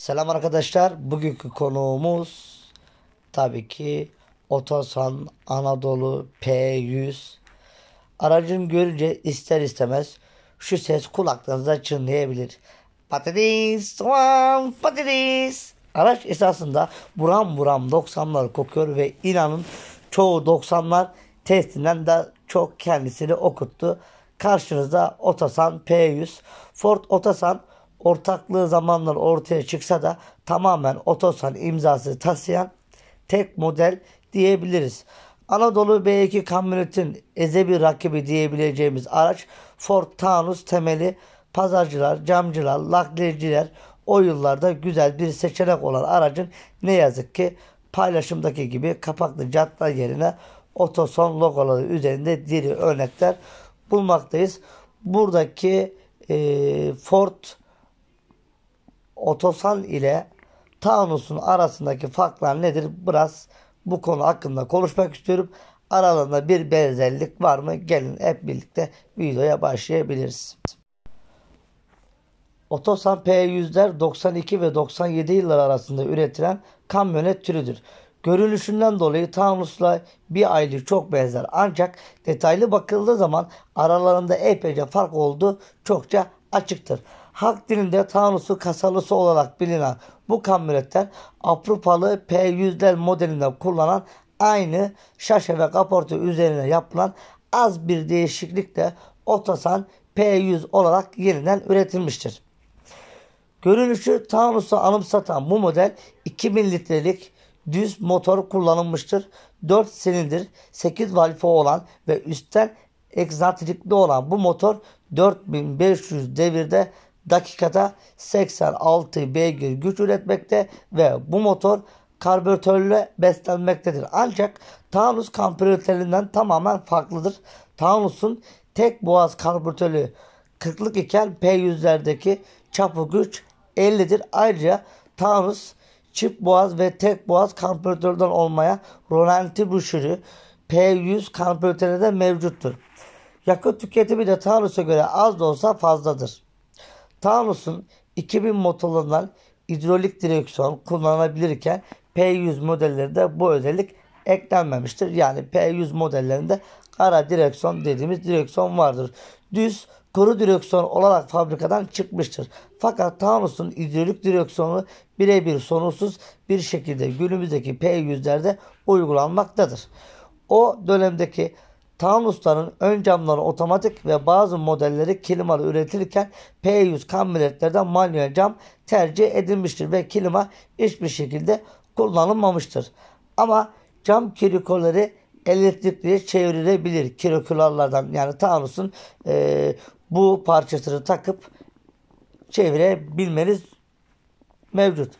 Selam arkadaşlar. Bugünkü konuğumuz tabii ki Otosan Anadolu P100. Aracın görünce ister istemez şu ses kulaklarınıza çınlayabilir. Patates, tamam patates. Araç esasında buram buram 90'lar kokuyor ve inanın çoğu 90'lar testinden de çok kendisini okuttu. Karşınızda Otosan P100. Ford Otosan ortaklığı zamanlar ortaya çıksa da tamamen Otosan imzası taşıyan tek model diyebiliriz. Anadolu B2 kamyonetin ezebi rakibi diyebileceğimiz araç Ford Taunus temeli pazarcılar, camcılar, nakliyeciler o yıllarda güzel bir seçenek olan aracın ne yazık ki paylaşımdaki gibi kapaklı cadda yerine otoson logoları üzerinde diri örnekler bulmaktayız. Buradaki e, Ford Otosan ile tanusun arasındaki farklar nedir? Biraz bu konu hakkında konuşmak istiyorum. Aralarında bir benzerlik var mı? Gelin hep birlikte videoya başlayabiliriz. Otosan P100'ler 92 ve 97 yıllar arasında üretilen kamyonet türüdür. Görünüşünden dolayı Taunus'la bir aylık çok benzer ancak detaylı bakıldığı zaman aralarında epeyce fark olduğu çokça açıktır halk dilinde Tanusu kasalısı olarak bilinen bu kamyonetler Avrupalı p 100 modelinden kullanılan aynı şaşe ve kaporta üzerine yapılan az bir değişiklikle Otosan P100 olarak yeniden üretilmiştir. Görünüşü Tanus'u anımsatan bu model 2000 litrelik düz motor kullanılmıştır. 4 silindir 8 valfi olan ve üstten egzantrikli olan bu motor 4500 devirde dakikada 86 beygir güç üretmekte ve bu motor karbüratörle beslenmektedir. Ancak Taunus karbüratöründen tamamen farklıdır. Taunus'un tek boğaz karbüratörü 40'lık iken P100'lerdeki çapı güç 50'dir. Ayrıca Taunus çift boğaz ve tek boğaz karbüratörden olmaya Rolanti broşürü P100 karbüratörü mevcuttur. Yakıt tüketimi de Taunus'a göre az da olsa fazladır. Taunus'un 2000 motorlarından hidrolik direksiyon kullanılabilirken P100 modellerinde bu özellik eklenmemiştir. Yani P100 modellerinde kara direksiyon dediğimiz direksiyon vardır. Düz kuru direksiyon olarak fabrikadan çıkmıştır. Fakat Taunus'un hidrolik direksiyonu birebir sorunsuz bir şekilde günümüzdeki P100'lerde uygulanmaktadır. O dönemdeki Taunus'ların ön camları otomatik ve bazı modelleri klimalı üretilirken P100 kamyonetlerde manuel cam tercih edilmiştir ve klima hiçbir şekilde kullanılmamıştır. Ama cam kirikoları elektrikliye çevrilebilir. Kirikularlardan yani Taunus'un e, bu parçasını takıp çevirebilmeniz mevcut.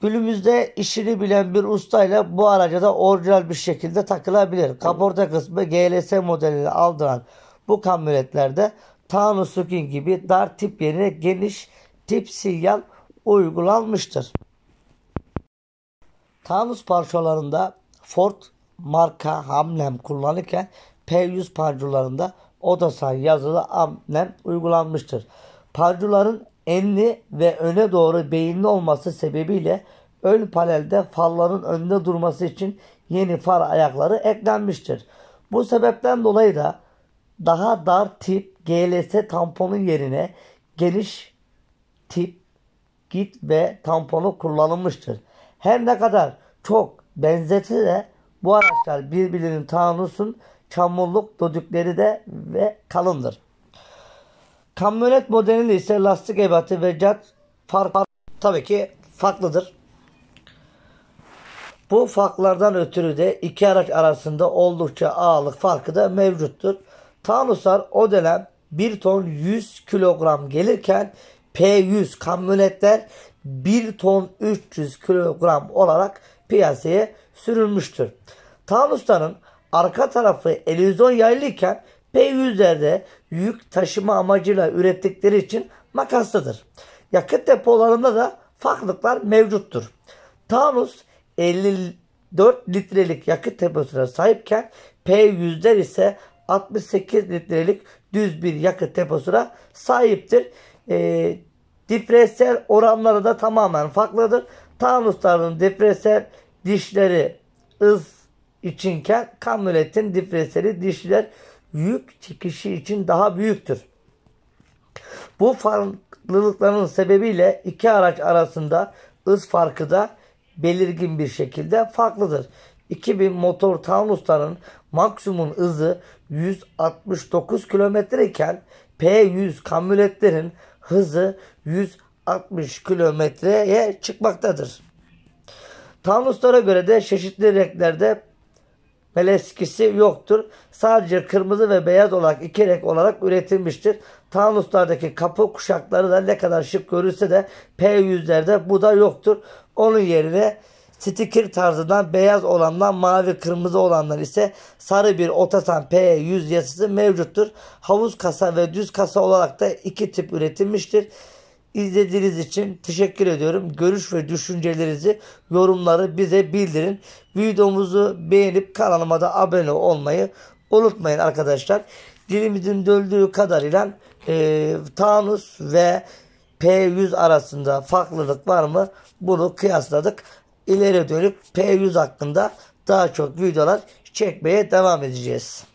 Günümüzde işini bilen bir ustayla bu araca da orijinal bir şekilde takılabilir. Kaporta kısmı GLS modelini aldıran bu kamyonetlerde Tanu Sukin gibi dar tip yerine geniş tip silyal uygulanmıştır. Tanus parçalarında Ford marka Hamlem e kullanırken P100 parçalarında Otosan yazılı Hamlem e uygulanmıştır. Parçaların enli ve öne doğru beyinli olması sebebiyle ön panelde farların önünde durması için yeni far ayakları eklenmiştir. Bu sebepten dolayı da daha dar tip GLS tamponun yerine geniş tip git ve tamponu kullanılmıştır. Her ne kadar çok benzetse de bu araçlar birbirinin tanusun çamurluk dödükleri de ve kalındır. Kamyonet modeliyle ise lastik ebatı ve cat fark, fark tabii ki farklıdır. Bu farklardan ötürü de iki araç arasında oldukça ağırlık farkı da mevcuttur. Tanusar o dönem 1 ton 100 kilogram gelirken P100 kamyonetler 1 ton 300 kilogram olarak piyasaya sürülmüştür. Tanusar'ın arka tarafı elizyon yaylıyken P100'lerde yük taşıma amacıyla ürettikleri için makaslıdır. Yakıt depolarında da farklılıklar mevcuttur. Taunus 54 litrelik yakıt deposuna sahipken P100'ler ise 68 litrelik düz bir yakıt deposuna sahiptir. E, ee, diferansiyel oranları da tamamen farklıdır. Taunusların diferansiyel dişleri ız içinken kamyonetin diferansiyeli dişler yük çıkışı için daha büyüktür. Bu farklılıkların sebebiyle iki araç arasında ız farkı da belirgin bir şekilde farklıdır. 2000 motor Taunus'ların maksimum hızı 169 km iken P100 kamyonetlerin hızı 160 km'ye çıkmaktadır. Taunus'lara göre de çeşitli renklerde meleskisi yoktur. Sadece kırmızı ve beyaz olarak iki renk olarak üretilmiştir. Tanuslardaki kapı kuşakları da ne kadar şık görülse de P100'lerde bu da yoktur. Onun yerine stiker tarzından beyaz olanlar mavi kırmızı olanlar ise sarı bir Otasan P100 yazısı mevcuttur. Havuz kasa ve düz kasa olarak da iki tip üretilmiştir. İzlediğiniz için teşekkür ediyorum. Görüş ve düşüncelerinizi yorumları bize bildirin. Videomuzu beğenip kanalıma da abone olmayı unutmayın arkadaşlar. Dilimizin döldüğü kadarıyla e, Tanus ve P100 arasında farklılık var mı? Bunu kıyasladık. İleri dönüp P100 hakkında daha çok videolar çekmeye devam edeceğiz.